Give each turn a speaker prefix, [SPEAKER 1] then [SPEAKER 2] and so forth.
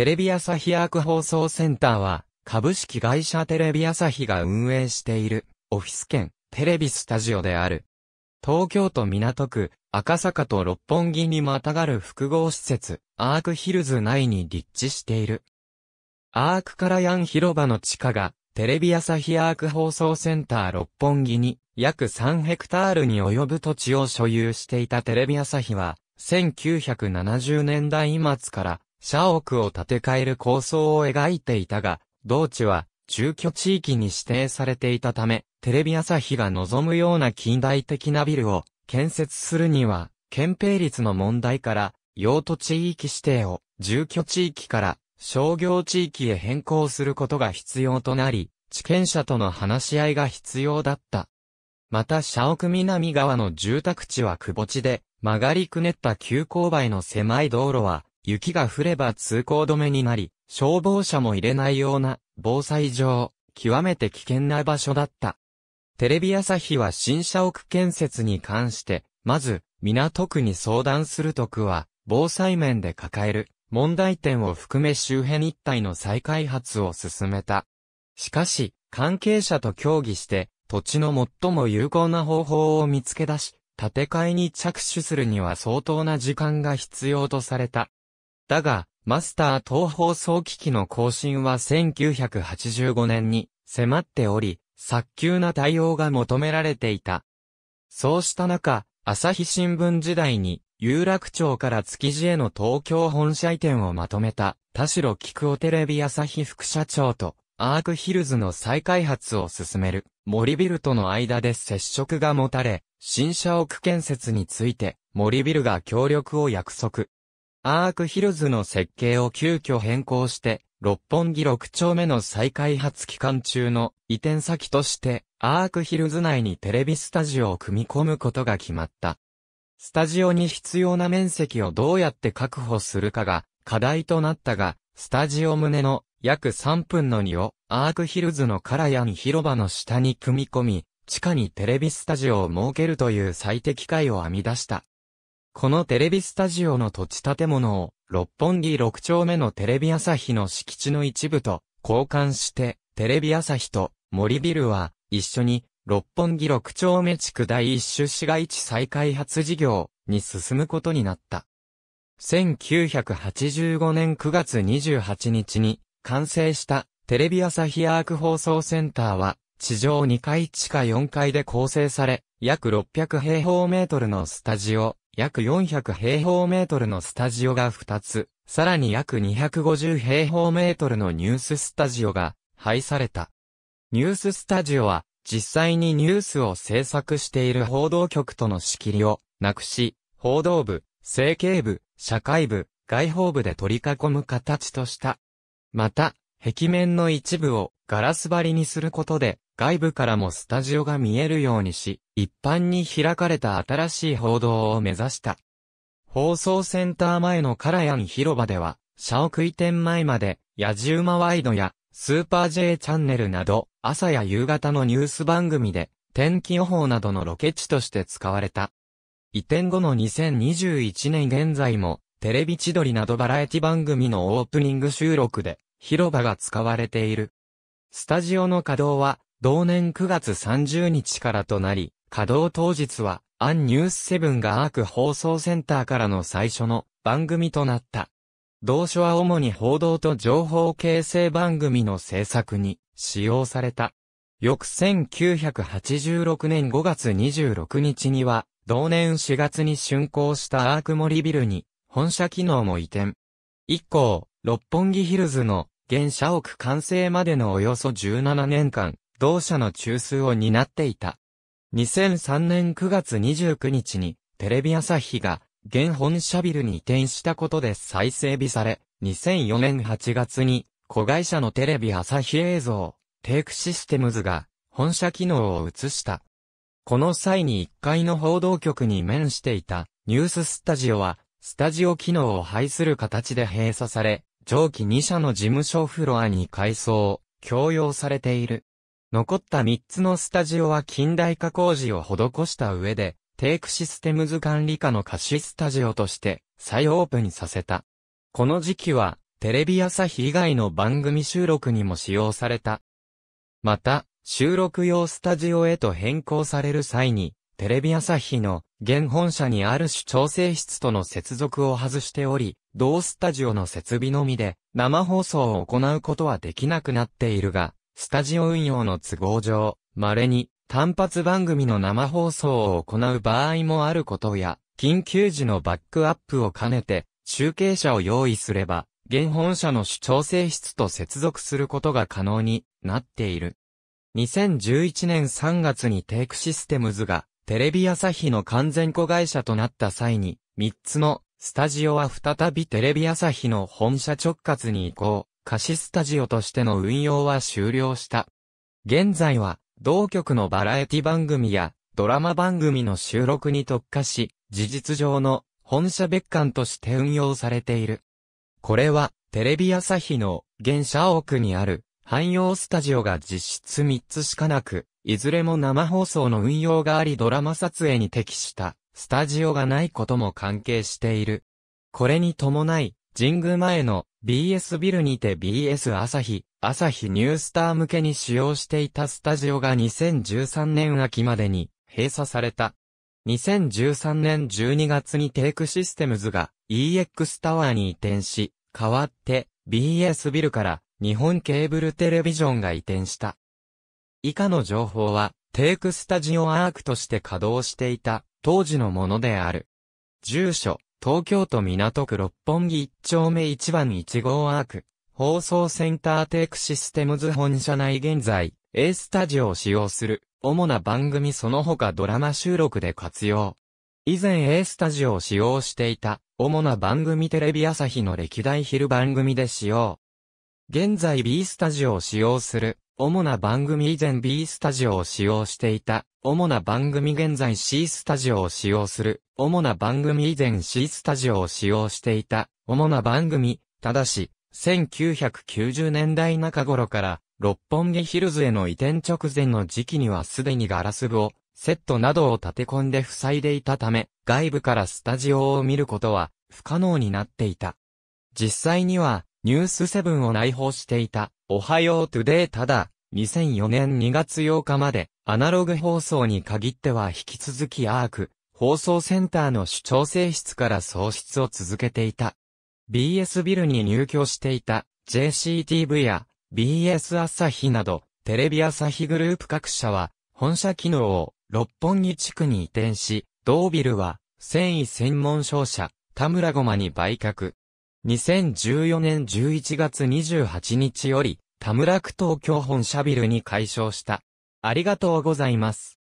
[SPEAKER 1] テレビ朝日アーク放送センターは、株式会社テレビ朝日が運営している、オフィス兼、テレビスタジオである。東京都港区、赤坂と六本木にまたがる複合施設、アークヒルズ内に立地している。アークカラヤン広場の地下が、テレビ朝日アーク放送センター六本木に、約3ヘクタールに及ぶ土地を所有していたテレビ朝日は、1970年代末から社屋を建て替える構想を描いていたが、同地は住居地域に指定されていたため、テレビ朝日が望むような近代的なビルを建設するには、憲兵率の問題から、用途地域指定を住居地域から商業地域へ変更することが必要となり、地権者との話し合いが必要だった。また、社屋南側の住宅地は窪地で、曲がりくねった急勾配の狭い道路は、雪が降れば通行止めになり、消防車も入れないような、防災上、極めて危険な場所だった。テレビ朝日は新社屋建設に関して、まず、港区に相談する徳は、防災面で抱える、問題点を含め周辺一帯の再開発を進めた。しかし、関係者と協議して、土地の最も有効な方法を見つけ出し、建て替えに着手するには相当な時間が必要とされた。だが、マスター東放送機器の更新は1985年に迫っており、早急な対応が求められていた。そうした中、朝日新聞時代に、有楽町から築地への東京本社移転をまとめた、田代菊夫テレビ朝日副社長と、アークヒルズの再開発を進める、森ビルとの間で接触が持たれ、新社屋建設について、森ビルが協力を約束。アークヒルズの設計を急遽変更して、六本木六丁目の再開発期間中の移転先として、アークヒルズ内にテレビスタジオを組み込むことが決まった。スタジオに必要な面積をどうやって確保するかが課題となったが、スタジオ胸の約3分の2をアークヒルズのカラヤに広場の下に組み込み、地下にテレビスタジオを設けるという最適解を編み出した。このテレビスタジオの土地建物を、六本木六丁目のテレビ朝日の敷地の一部と交換して、テレビ朝日と森ビルは一緒に六本木六丁目地区第一種市街地再開発事業に進むことになった。1985年9月28日に完成したテレビ朝日アーク放送センターは地上2階地下4階で構成され約600平方メートルのスタジオ、約400平方メートルのスタジオが2つ、さらに約250平方メートルのニューススタジオが配された。ニューススタジオは実際にニュースを制作している報道局との仕切りをなくし、報道部、政経部、社会部、外報部で取り囲む形とした。また、壁面の一部をガラス張りにすることで、外部からもスタジオが見えるようにし、一般に開かれた新しい報道を目指した。放送センター前のカラヤン広場では、社屋移転前まで、ヤジウマワイドや、スーパー J チャンネルなど、朝や夕方のニュース番組で、天気予報などのロケ地として使われた。移転後の2021年現在も、テレビ千鳥などバラエティ番組のオープニング収録で、広場が使われている。スタジオの稼働は、同年9月30日からとなり、稼働当日は、アンニュースセブンがアーク放送センターからの最初の番組となった。同書は主に報道と情報形成番組の制作に使用された。翌1986年5月26日には、同年4月に竣工したアーク森ビルに本社機能も移転。以降、六本木ヒルズの現社屋完成までのおよそ17年間、同社の中枢を担っていた。2003年9月29日に、テレビ朝日が、現本社ビルに移転したことで再整備され、2004年8月に、子会社のテレビ朝日映像、テイクシステムズが、本社機能を移した。この際に1階の報道局に面していた、ニューススタジオは、スタジオ機能を排する形で閉鎖され、上記2社の事務所フロアに改装、強要されている。残った3つのスタジオは近代化工事を施した上で、テイクシステムズ管理下の貸しスタジオとして再オープンさせた。この時期は、テレビ朝日以外の番組収録にも使用された。また、収録用スタジオへと変更される際に、テレビ朝日の現本社にある主調整室との接続を外しており、同スタジオの設備のみで生放送を行うことはできなくなっているが、スタジオ運用の都合上、稀に単発番組の生放送を行う場合もあることや、緊急時のバックアップを兼ねて、中継者を用意すれば、現本社の主張性質と接続することが可能になっている。2011年3月にテイクシステムズが、テレビ朝日の完全子会社となった際に、3つのスタジオは再びテレビ朝日の本社直轄に移行。貸しスタジオとしての運用は終了した。現在は、同局のバラエティ番組やドラマ番組の収録に特化し、事実上の本社別館として運用されている。これは、テレビ朝日の現社奥にある汎用スタジオが実質3つしかなく、いずれも生放送の運用がありドラマ撮影に適したスタジオがないことも関係している。これに伴い、神宮前の BS ビルにて BS 朝日、朝日ニュースター向けに使用していたスタジオが2013年秋までに閉鎖された。2013年12月にテイクシステムズが EX タワーに移転し、代わって BS ビルから日本ケーブルテレビジョンが移転した。以下の情報は、テイクスタジオアークとして稼働していた、当時のものである。住所、東京都港区六本木一丁目一番一号アーク、放送センターテイクシステムズ本社内現在、A スタジオを使用する、主な番組その他ドラマ収録で活用。以前 A スタジオを使用していた、主な番組テレビ朝日の歴代昼番組で使用。現在 B スタジオを使用する、主な番組以前 B スタジオを使用していた、主な番組現在 C スタジオを使用する。主な番組以前 C スタジオを使用していた。主な番組、ただし、1990年代中頃から、六本木ヒルズへの移転直前の時期にはすでにガラス部を、セットなどを立て込んで塞いでいたため、外部からスタジオを見ることは不可能になっていた。実際には、ニュースセブンを内包していた、おはようトゥデイただ、2004年2月8日まで、アナログ放送に限っては引き続きアーク、放送センターの主調整室から創出を続けていた。BS ビルに入居していた JCTV や BS 朝日など、テレビ朝日グループ各社は、本社機能を六本木地区に移転し、同ビルは、繊維専門商社、田村ごまに売却。2014年11月28日より、田村区東京本社ビルに解消した。ありがとうございます。